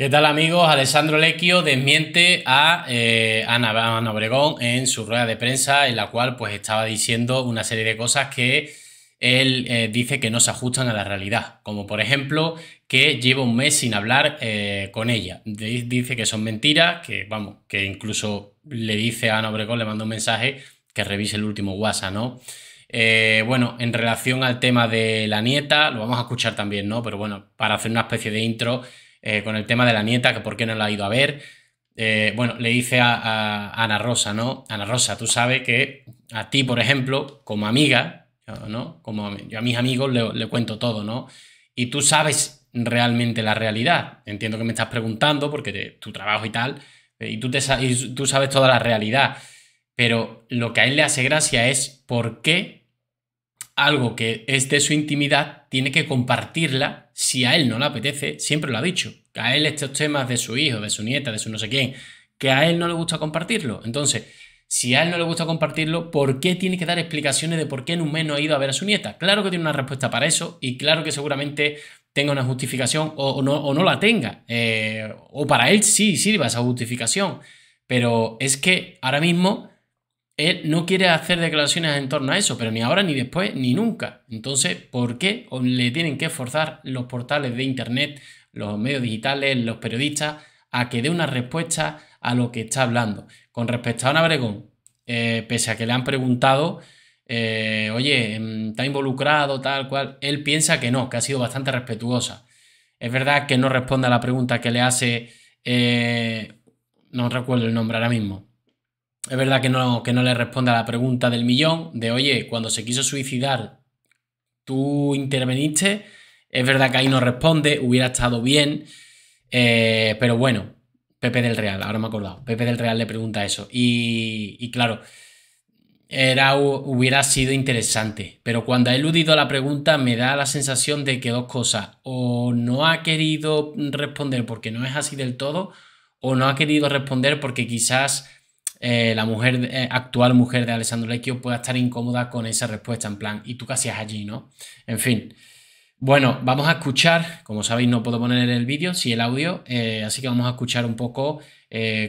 ¿Qué tal amigos? Alessandro Lecchio desmiente eh, a Ana, Obregón en su rueda de prensa en la cual pues estaba diciendo una serie de cosas que él eh, dice que no se ajustan a la realidad, como por ejemplo que lleva un mes sin hablar eh, con ella. Dice que son mentiras, que vamos, que incluso le dice a Ana Obregón, le manda un mensaje que revise el último WhatsApp, ¿no? bueno, en relación al tema de la nieta, lo vamos a escuchar también, ¿no? Pero bueno, para hacer una especie de intro, eh, con el tema de la nieta, que por qué no la ha ido a ver. Eh, bueno, le dice a, Ana Rosa, ¿no? Ana Rosa, tú sabes que a ti, por ejemplo, como amiga, ¿no? Como yo a mis amigos le, cuento todo, ¿no? Y tú sabes realmente la realidad. Entiendo que me estás preguntando porque tu trabajo y tal, y tú, te, y tú sabes toda la realidad. Pero lo que a él le hace gracia es por qué algo que es de su intimidad, tiene que compartirla si a él no le apetece, siempre lo ha dicho, que a él estos temas de su hijo, de su nieta, de su no sé quién, que a él no le gusta compartirlo. Entonces, si a él no le gusta compartirlo, ¿por qué tiene que dar explicaciones de por qué en un mes no ha ido a ver a su nieta? Claro que tiene una respuesta para eso y claro que seguramente tenga una justificación o, no, o no, la tenga. Eh, o para él sí sirva esa justificación. Pero es que ahora mismo él no quiere hacer declaraciones en torno a eso, pero ni ahora, ni después, ni nunca. Entonces, ¿por qué le tienen que forzar los portales de Internet, los medios digitales, los periodistas, a que dé una respuesta a lo que está hablando? Con respecto a Ana Bregón, eh, pese a que le han preguntado, eh, oye, está em, involucrado, tal cual, él piensa que no, que ha sido bastante respetuosa. Es verdad que no responde a la pregunta que le hace, eh, no recuerdo el nombre ahora mismo, es verdad que no, que no le responde a la pregunta del millón de, oye, cuando se quiso suicidar, tú interveniste. Es verdad que ahí no responde, hubiera estado bien. Eh, pero bueno, Pepe del Real, ahora me he acordado. Pepe del Real le pregunta eso. Y, claro, era, hubiera sido interesante. Pero cuando ha eludido la pregunta, me da la sensación de que dos cosas. O no ha querido responder porque no es así del todo, o no ha querido responder porque quizás eh, la mujer, eh, actual mujer de Alessandro Lecchio pueda estar incómoda con esa respuesta, en plan, ¿y tú casi hacías allí, no? En fin. Bueno, vamos a escuchar, como sabéis no puedo poner el vídeo, sí el audio, eh, así que vamos a escuchar un poco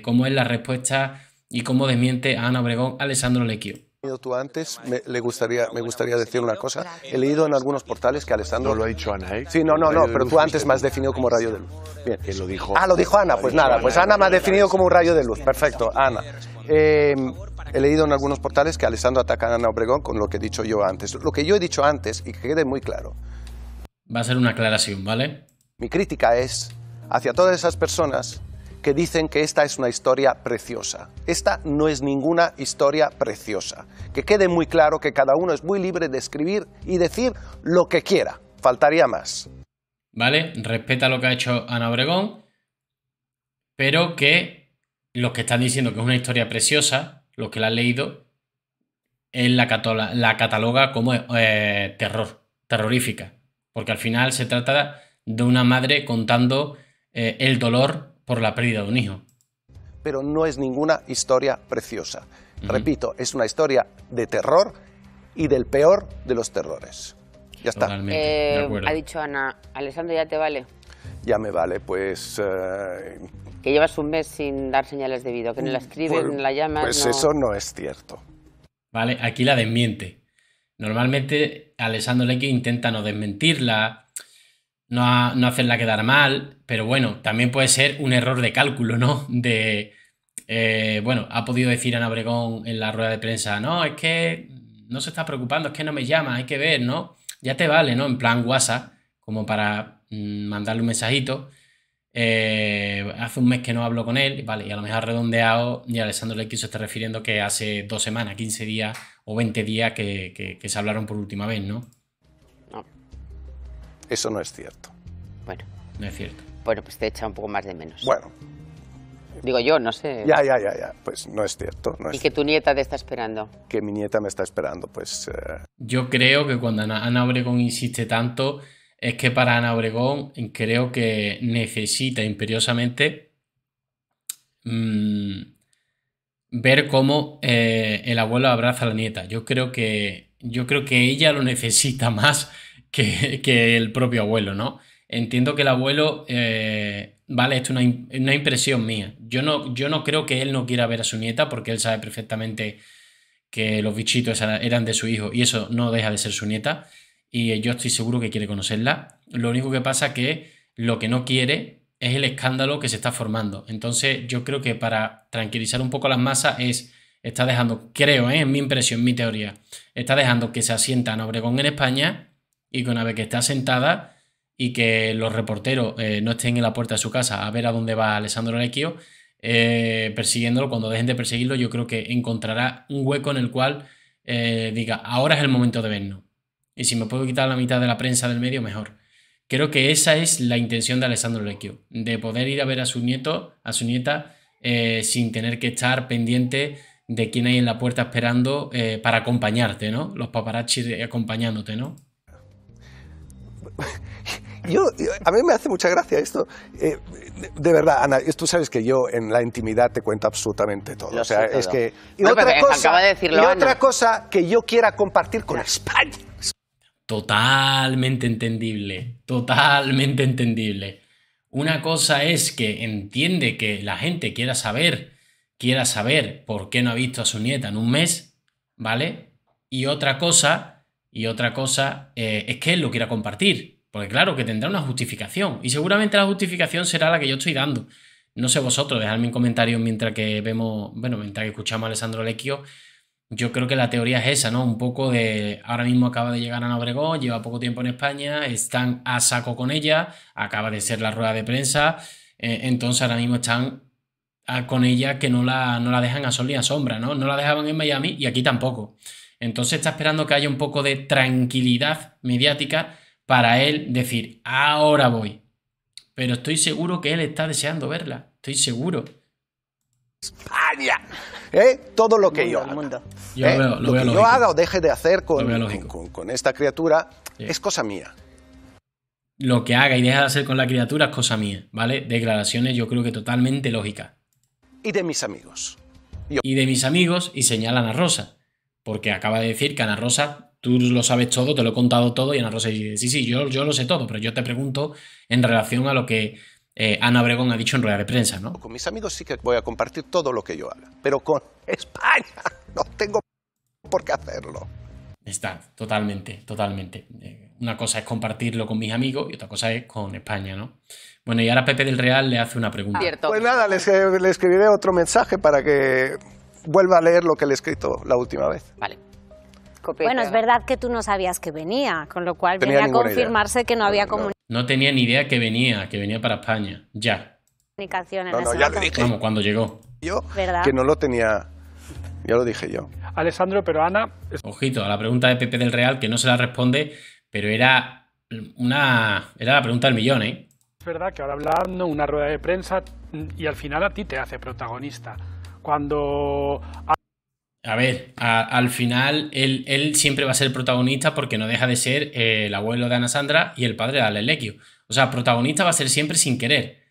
cómo es la respuesta y cómo desmiente a Ana Obregón Alessandro Lecchio tú antes, me, le gustaría, me gustaría decir una cosa. He leído en algunos portales que Alessandro... No lo ha dicho Ana, ¿eh? Sí, no, no, no, pero tú antes me has definido como rayo de luz. Bien. Ah, lo dijo Ana, pues nada, pues Ana me ha definido como un rayo de luz, perfecto, Ana. Eh, he leído en algunos portales que Alessandro ataca a Ana Obregón con lo que he dicho yo antes. Lo que yo he dicho antes y que quede muy claro. Va a ser una aclaración, ¿vale? Mi crítica es hacia todas esas personas que dicen que esta es una historia preciosa. Esta no es ninguna historia preciosa. Que quede muy claro que cada uno es muy libre de escribir y decir lo que quiera. Faltaría más. ¿Vale? Respeta lo que ha hecho Ana Obregón, pero que los que están diciendo que es una historia preciosa, los que la han leído, él la, cataloga, la cataloga como eh, terror, terrorífica. Porque al final se trata de una madre contando eh, el dolor por la pérdida de un hijo. Pero no es ninguna historia preciosa. Repito, es una historia de terror y del peor de los terrores. Ya está. Eh, ha dicho Ana, Alessandro, ya te vale. Ya me vale, pues que llevas un mes sin dar señales de vida, que mm, pues, pues no la escriben, no la llaman. Pues eso no es cierto. Vale, aquí la desmiente. Normalmente Alessandro Leque intenta no desmentirla, no, no, hacerla quedar mal, pero bueno, también puede ser un error de cálculo, ¿no? De, eh, bueno, ha podido decir Ana Obregón en la rueda de prensa, no, es que no se está preocupando, es que no me llama, hay que ver, ¿no? Ya te vale, ¿no? En plan WhatsApp, como para mm, mandarle un mensajito. Eh, hace un mes que no hablo con él, vale, y a lo mejor redondeado, y Alessandro le se está refiriendo que hace dos semanas, 15 días o 20 días que, se hablaron por última vez, ¿no? No. Eso no es cierto. Bueno. No es cierto. Bueno, pues te echa un poco más de menos. Bueno. Digo yo, no sé. Ya, ya, ya, ya. Pues no es cierto. y que tu nieta te está esperando. Que mi nieta me está esperando, pues. Eh. Yo creo que cuando Ana, Ana Obregón insiste tanto, es que para Ana Obregón creo que necesita imperiosamente mm, ver cómo eh, el abuelo abraza a la nieta. Yo creo que, yo creo que ella lo necesita más que, el propio abuelo, ¿no? Entiendo que el abuelo, eh, vale, esto es una, impresión mía. Yo no, yo no creo que él no quiera ver a su nieta porque él sabe perfectamente que los bichitos eran de su hijo y eso no deja de ser su nieta y yo estoy seguro que quiere conocerla. Lo único que pasa que lo que no quiere es el escándalo que se está formando. Entonces yo creo que para tranquilizar un poco las masas es, está dejando, creo, en ¿eh? mi impresión, mi teoría, está dejando que se asienta en Obregón en España y que una vez que está sentada y que los reporteros eh, no estén en la puerta de su casa a ver a dónde va Alessandro Arequio eh, persiguiéndolo, cuando dejen de perseguirlo, yo creo que encontrará un hueco en el cual diga, ahora es el momento de vernos. Y si me puedo quitar la mitad de la prensa del medio, mejor. Creo que esa es la intención de Alessandro Lecchio, de poder ir a ver a su nieto, a su nieta, eh, sin tener que estar pendiente de quién hay en la puerta esperando eh, para acompañarte, ¿no? Los paparazzi acompañándote, ¿no? Yo, a mí me hace mucha gracia esto. Eh, de, verdad, Ana, tú sabes que yo en la intimidad te cuento absolutamente todo. o sea, es que. otra cosa que yo quiera compartir con España. Totalmente entendible, totalmente entendible. Una cosa es que entiende que la gente quiera saber, quiera saber por qué no ha visto a su nieta en un mes, ¿vale? Y otra cosa, y otra cosa eh, es que él lo quiera compartir, porque claro que tendrá una justificación, y seguramente la justificación será la que yo estoy dando. No sé vosotros, dejadme un comentario mientras que vemos, bueno, mientras que escuchamos a Alessandro Lecchio yo creo que la teoría es esa, ¿no? Un poco de ahora mismo acaba de llegar a Obregón, lleva poco tiempo en España, están a saco con ella, acaba de ser la rueda de prensa, eh, entonces ahora mismo están con ella que no la, no la dejan a sol y a sombra, ¿no? No la dejaban en Miami y aquí tampoco. Entonces está esperando que haya un poco de tranquilidad mediática para él decir, ahora voy. Pero estoy seguro que él está deseando verla, estoy seguro. España. ¿Eh? todo lo que yo haga. o deje de hacer con, esta criatura es cosa mía. Lo que haga y deje de hacer con la criatura es cosa mía, ¿vale? Declaraciones yo creo que totalmente lógicas. Y de mis amigos. Y de mis amigos y señala a Ana Rosa. Porque acaba de decir que Ana Rosa tú lo sabes todo, te lo he contado todo, y Ana Rosa dice, sí, sí, yo, yo lo sé todo, pero yo te pregunto en relación a lo que eh, Ana Obregón ha dicho en Real de prensa, ¿no? Con mis amigos sí que voy a compartir todo lo que yo haga, pero con España no tengo por qué hacerlo. Está, totalmente, totalmente. Eh, una cosa es compartirlo con mis amigos y otra cosa es con España, ¿no? Bueno, y ahora Pepe del Real le hace una pregunta. Pues nada, le, escribiré otro mensaje para que vuelva a leer lo que le he escrito la última vez. Vale. Bueno, es verdad que tú no sabías que venía, con lo cual venía a confirmarse que no había comunicado. No tenía ni idea que venía, que venía para España. Ya. cuando llegó. Yo, que no lo tenía. Ya lo dije yo. Alessandro, pero Ana. Ojito, a la pregunta de Pepe del Real, que no se la responde, pero era una. Era la pregunta del millón, ¿eh? Es verdad que ahora hablando, una rueda de prensa, y al final a ti te hace protagonista. Cuando. A ver, al final él, siempre va a ser protagonista porque no deja de ser eh, el abuelo de Ana Sandra y el padre de Alelequio. O sea, protagonista va a ser siempre sin querer.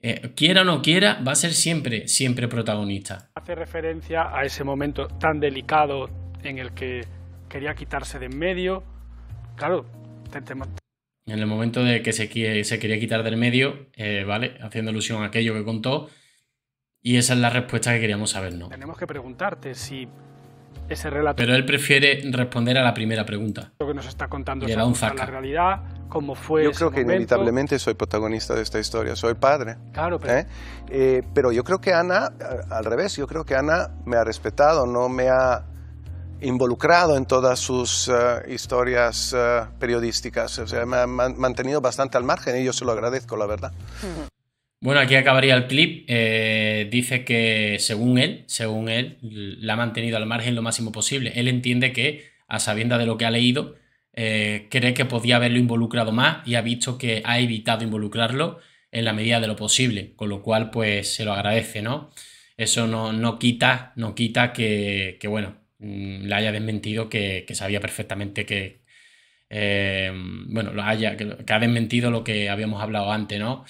Eh, quiera o no quiera, va a ser siempre, siempre protagonista. Hace referencia a ese momento tan delicado en el que quería quitarse de en medio. Claro, En el momento de que se, quería quitar del medio, eh, ¿vale? Haciendo alusión a aquello que contó, y esa es la respuesta que queríamos saber, ¿no? Tenemos que preguntarte si ese relato. Pero él prefiere responder a la primera pregunta. Lo que nos está contando es la realidad, cómo fue. Yo creo que inevitablemente soy protagonista de esta historia, soy padre. Claro, pero. ¿eh? eh pero yo creo que Ana, eh, al revés, yo creo que Ana me ha respetado, no me ha involucrado en todas sus eh, historias periodísticas. O sea, me ha mantenido bastante al margen y yo se lo agradezco, la verdad. Mm. Bueno, aquí acabaría el clip. Eh, dice que según él, según él, la ha mantenido al margen lo máximo posible. Él entiende que, a sabienda de lo que ha leído, eh, cree que podía haberlo involucrado más y ha visto que ha evitado involucrarlo en la medida de lo posible, con lo cual pues se lo agradece, ¿no? Eso no, no quita, no quita que, que bueno, mm, le haya desmentido que, sabía perfectamente que, eh, bueno, lo haya, que ha desmentido lo que habíamos hablado antes, ¿no?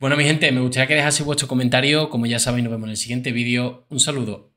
Bueno, mi gente, me gustaría que dejase vuestro comentario. Como ya sabéis, nos vemos en el siguiente vídeo. Un saludo.